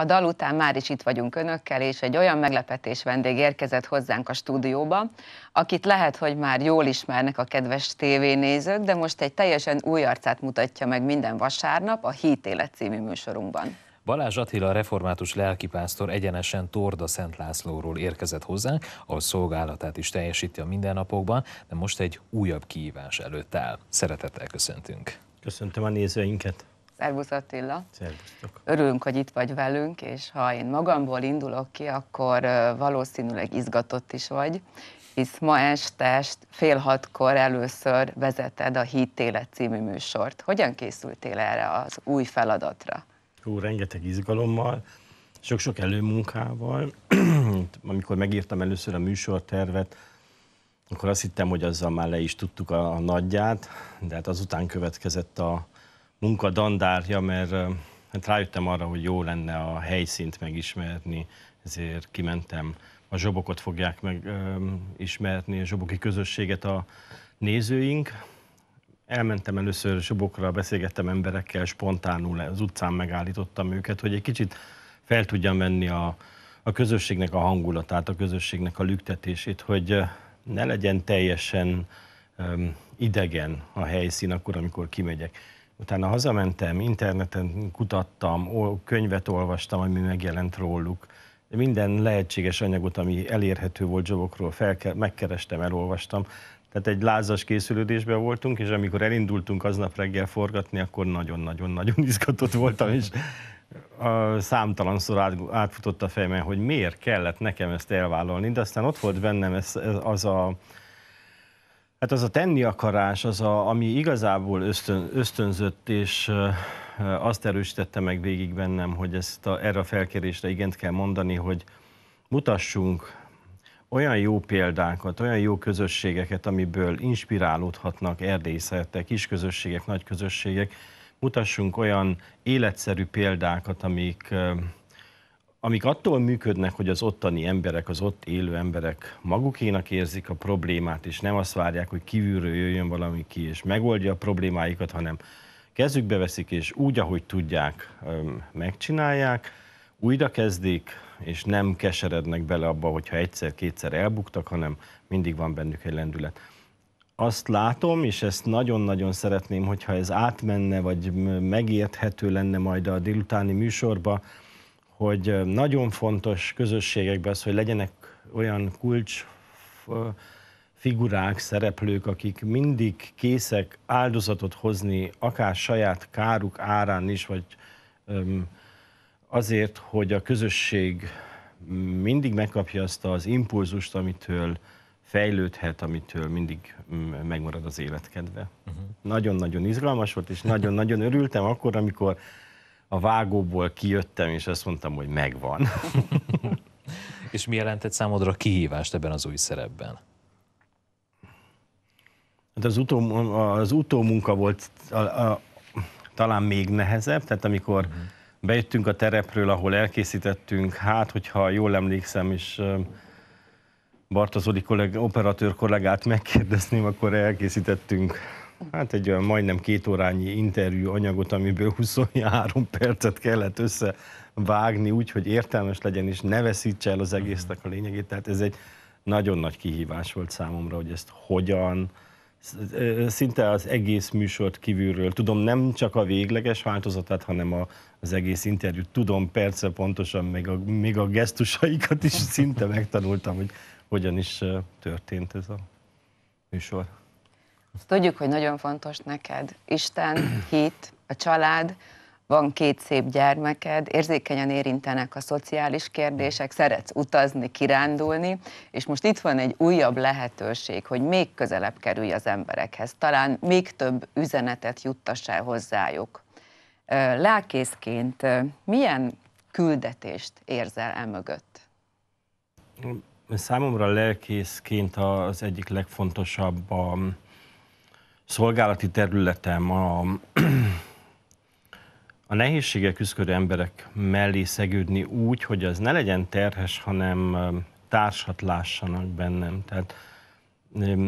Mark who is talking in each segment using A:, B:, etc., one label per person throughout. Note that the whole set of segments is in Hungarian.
A: A dal után már is itt vagyunk önökkel, és egy olyan meglepetés vendég érkezett hozzánk a stúdióba, akit lehet, hogy már jól ismernek a kedves tévénézők, de most egy teljesen új arcát mutatja meg minden vasárnap a Hítélet című műsorunkban.
B: Balázs Attila református lelkipásztor egyenesen Torda Szent Lászlóról érkezett hozzánk, ahol szolgálatát is teljesíti a mindennapokban, de most egy újabb kihívás előtt áll. Szeretettel köszöntünk. Köszöntöm a nézőinket.
A: Szervusz Attila!
B: Szervusztok!
A: Örülünk, hogy itt vagy velünk, és ha én magamból indulok ki, akkor valószínűleg izgatott is vagy, hisz ma este fél hatkor először vezeted a Hítélet című műsort. Hogyan készültél erre az új feladatra?
B: Hú, rengeteg izgalommal, sok-sok előmunkával. Amikor megírtam először a műsortervet, akkor azt hittem, hogy azzal már le is tudtuk a, a nagyját, de hát azután következett a, munka dandárja, mert hát rájöttem arra, hogy jó lenne a helyszínt megismerni, ezért kimentem. A zsobokot fogják megismerni, a zsoboki közösséget a nézőink. Elmentem először zsobokra, beszélgettem emberekkel, spontánul az utcán megállítottam őket, hogy egy kicsit fel tudjam venni a, a közösségnek a hangulatát, a közösségnek a lüktetését, hogy ne legyen teljesen idegen a helyszín akkor, amikor kimegyek Utána hazamentem, interneten kutattam, könyvet olvastam, ami megjelent róluk. Minden lehetséges anyagot, ami elérhető volt jobokról, megkerestem, elolvastam. Tehát egy lázas készülődésben voltunk, és amikor elindultunk aznap reggel forgatni, akkor nagyon-nagyon-nagyon izgatott voltam, és a számtalanszor átfutott a fejemben, hogy miért kellett nekem ezt elvállalni, de aztán ott volt bennem ez, ez, az a Hát az a tenni akarás, az a, ami igazából ösztön, ösztönzött, és azt erősítette meg végig bennem, hogy ezt a, erre a felkérésre igent kell mondani, hogy mutassunk olyan jó példákat, olyan jó közösségeket, amiből inspirálódhatnak erdészetek, kis közösségek, nagy közösségek, mutassunk olyan életszerű példákat, amik amik attól működnek, hogy az ottani emberek, az ott élő emberek magukénak érzik a problémát, és nem azt várják, hogy kívülről jöjjön valami ki, és megoldja a problémáikat, hanem kezükbe veszik, és úgy, ahogy tudják, megcsinálják, újra kezdik, és nem keserednek bele abba, hogyha egyszer-kétszer elbuktak, hanem mindig van bennük egy lendület. Azt látom, és ezt nagyon-nagyon szeretném, hogyha ez átmenne, vagy megérthető lenne majd a délutáni műsorba, hogy nagyon fontos közösségekben az, hogy legyenek olyan kulcs figurák, szereplők, akik mindig készek áldozatot hozni, akár saját káruk árán is, vagy azért, hogy a közösség mindig megkapja azt az impulzust, amitől fejlődhet, amitől mindig megmarad az életkedve. Mhm. Nagyon-nagyon uh -huh. Nagyon -nagyon izgalmas volt, és nagyon-nagyon örültem akkor, amikor a vágóból kijöttem, és azt mondtam, hogy megvan. és mi jelentett számodra a kihívást ebben az új szerepben? Hát az, utó, az utómunka volt a, a, talán még nehezebb, tehát amikor uh-huh. bejöttünk a terepről, ahol elkészítettünk, hát, hogyha jól emlékszem, és Bartozoli operatőr kollégát megkérdezném, akkor elkészítettünk Hát egy olyan majdnem két órányi interjú anyagot, amiből 23 percet kellett összevágni, úgy, hogy értelmes legyen, és ne veszítse el az egésznek a lényegét. Tehát ez egy nagyon nagy kihívás volt számomra, hogy ezt hogyan, szinte az egész műsort kívülről. Tudom, nem csak a végleges változatát, hanem a, az egész interjút. Tudom perce pontosan, még a, még a gesztusaikat is szinte megtanultam, hogy hogyan is történt ez a műsor.
A: Azt tudjuk, hogy nagyon fontos neked. Isten, hit, a család, van két szép gyermeked, érzékenyen érintenek a szociális kérdések, szeretsz utazni, kirándulni, és most itt van egy újabb lehetőség, hogy még közelebb kerülj az emberekhez, talán még több üzenetet juttass el hozzájuk. Lelkészként milyen küldetést érzel el mögött?
B: Számomra lelkészként az egyik legfontosabb a, szolgálati területem a, a nehézségek küzdő emberek mellé szegődni úgy, hogy az ne legyen terhes, hanem társat lássanak bennem. Tehát,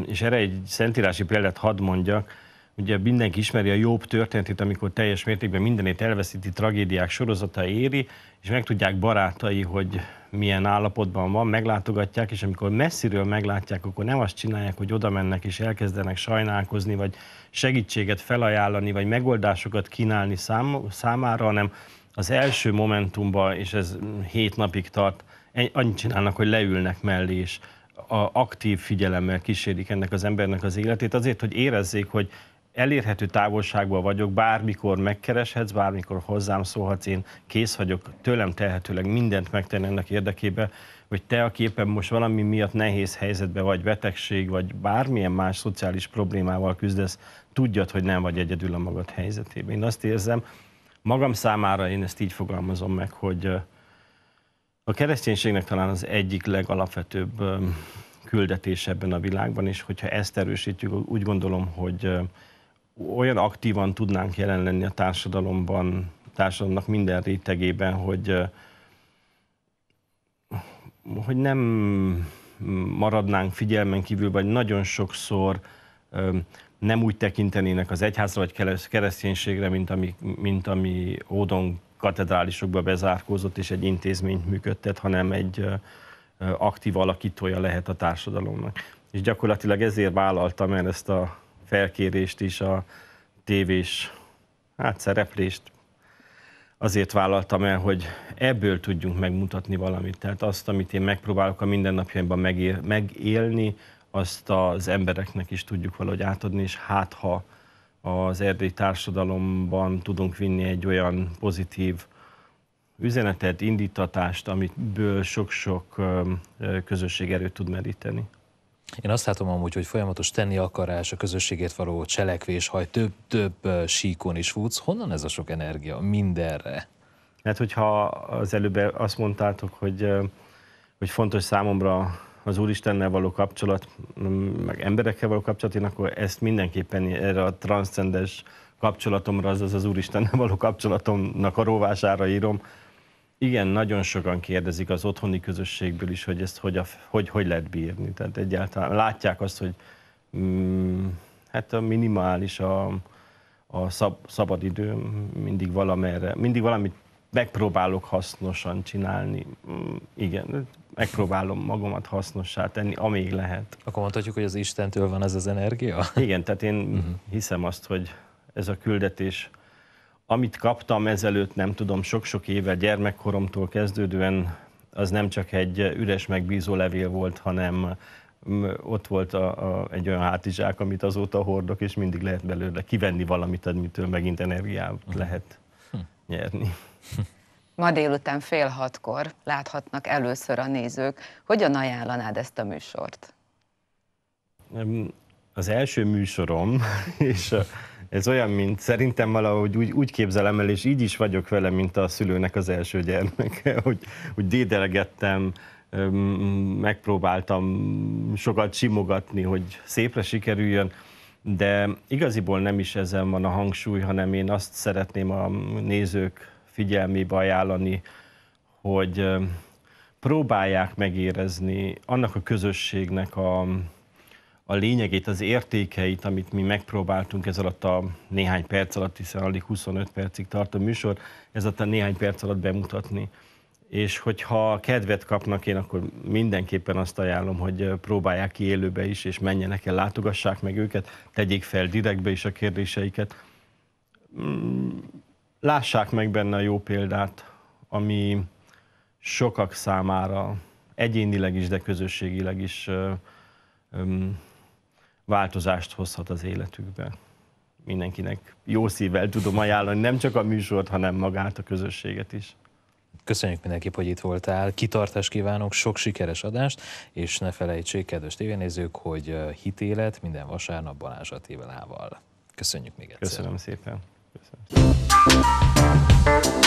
B: és erre egy szentírási példát hadd mondjak, Ugye mindenki ismeri a jobb történetét, amikor teljes mértékben mindenét elveszíti, tragédiák sorozata éri, és megtudják barátai, hogy milyen állapotban van, meglátogatják, és amikor messziről meglátják, akkor nem azt csinálják, hogy oda mennek és elkezdenek sajnálkozni, vagy segítséget felajánlani, vagy megoldásokat kínálni szám, számára, hanem az első momentumban, és ez hét napig tart, annyit csinálnak, hogy leülnek mellé, és a aktív figyelemmel kísérik ennek az embernek az életét, azért, hogy érezzék, hogy elérhető távolságban vagyok, bármikor megkereshetsz, bármikor hozzám szólhatsz, én kész vagyok, tőlem telhetőleg mindent megtenni ennek érdekében, hogy te, aki éppen most valami miatt nehéz helyzetben vagy, betegség, vagy bármilyen más szociális problémával küzdesz, tudjad, hogy nem vagy egyedül a magad helyzetében. Én azt érzem, magam számára én ezt így fogalmazom meg, hogy a kereszténységnek talán az egyik legalapvetőbb küldetés ebben a világban, és hogyha ezt erősítjük, úgy gondolom, hogy olyan aktívan tudnánk jelen lenni a társadalomban, a társadalomnak minden rétegében, hogy, eh, hogy nem maradnánk figyelmen kívül, vagy nagyon sokszor eh, nem úgy tekintenének az egyházra vagy kereszténységre, mint ami, mint ami Ódon katedrálisokba bezárkózott és egy intézményt működtet, hanem egy eh, aktív alakítója lehet a társadalomnak. És gyakorlatilag ezért vállaltam el ezt a felkérést is, a tévés hát szereplést azért vállaltam el, hogy ebből tudjunk megmutatni valamit. Tehát azt, amit én megpróbálok a mindennapjaimban megél, megélni, azt az embereknek is tudjuk valahogy átadni, és hát ha az erdélyi társadalomban tudunk vinni egy olyan pozitív üzenetet, indítatást, amiből sok-sok közösség erőt tud meríteni. Én azt látom amúgy, hogy folyamatos tenni akarás, a közösségét való cselekvés, haj több-több síkon is futsz. Honnan ez a sok energia mindenre? Hát, hogyha az előbb azt mondtátok, hogy, hogy fontos számomra az Úristennel való kapcsolat, mm, meg emberekkel való kapcsolat, én akkor ezt mindenképpen erre a transzcendens kapcsolatomra, azaz az Úristennel való kapcsolatomnak a róvására írom, igen, nagyon sokan kérdezik az otthoni közösségből is, hogy ezt hogy, a, hogy, hogy lehet bírni. Tehát egyáltalán látják azt, hogy mm, hát a minimális a, a szab, idő, mindig valamerre, mindig valamit megpróbálok hasznosan csinálni. Mm, igen, megpróbálom magamat hasznossá tenni, amíg lehet. Akkor mondhatjuk, hogy az Istentől van ez az energia? Igen, tehát én uh-huh. hiszem azt, hogy ez a küldetés amit kaptam ezelőtt, nem tudom, sok-sok éve gyermekkoromtól kezdődően, az nem csak egy üres megbízó levél volt, hanem mm, ott volt a, a, egy olyan hátizsák, amit azóta hordok, és mindig lehet belőle kivenni valamit, amitől megint energiát mhm. lehet hm. nyerni.
A: Ma délután fél hatkor láthatnak először a nézők. Hogyan ajánlanád ezt a műsort?
B: Az első műsorom, és a ez olyan, mint szerintem valahogy úgy, úgy képzelem el, és így is vagyok vele, mint a szülőnek az első gyermeke, hogy, hogy dédelgettem, megpróbáltam sokat simogatni, hogy szépre sikerüljön, de igaziból nem is ezen van a hangsúly, hanem én azt szeretném a nézők figyelmébe ajánlani, hogy próbálják megérezni annak a közösségnek a, a lényegét, az értékeit, amit mi megpróbáltunk ez alatt a néhány perc alatt, hiszen alig 25 percig tart a műsor, ez alatt a néhány perc alatt bemutatni. És hogyha kedvet kapnak, én akkor mindenképpen azt ajánlom, hogy próbálják ki élőbe is, és menjenek el, látogassák meg őket, tegyék fel direktbe is a kérdéseiket. Mm, lássák meg benne a jó példát, ami sokak számára egyénileg is, de közösségileg is változást hozhat az életükbe. Mindenkinek jó szívvel tudom ajánlani nem csak a műsort, hanem magát a közösséget is. Köszönjük mindenképp, hogy itt voltál. Kitartást kívánok, sok sikeres adást, és ne felejtsék, kedves tévénézők, hogy hitélet minden vasárnap Balázs Attilával. Köszönjük még egyszer. Köszönöm szépen. Köszönöm.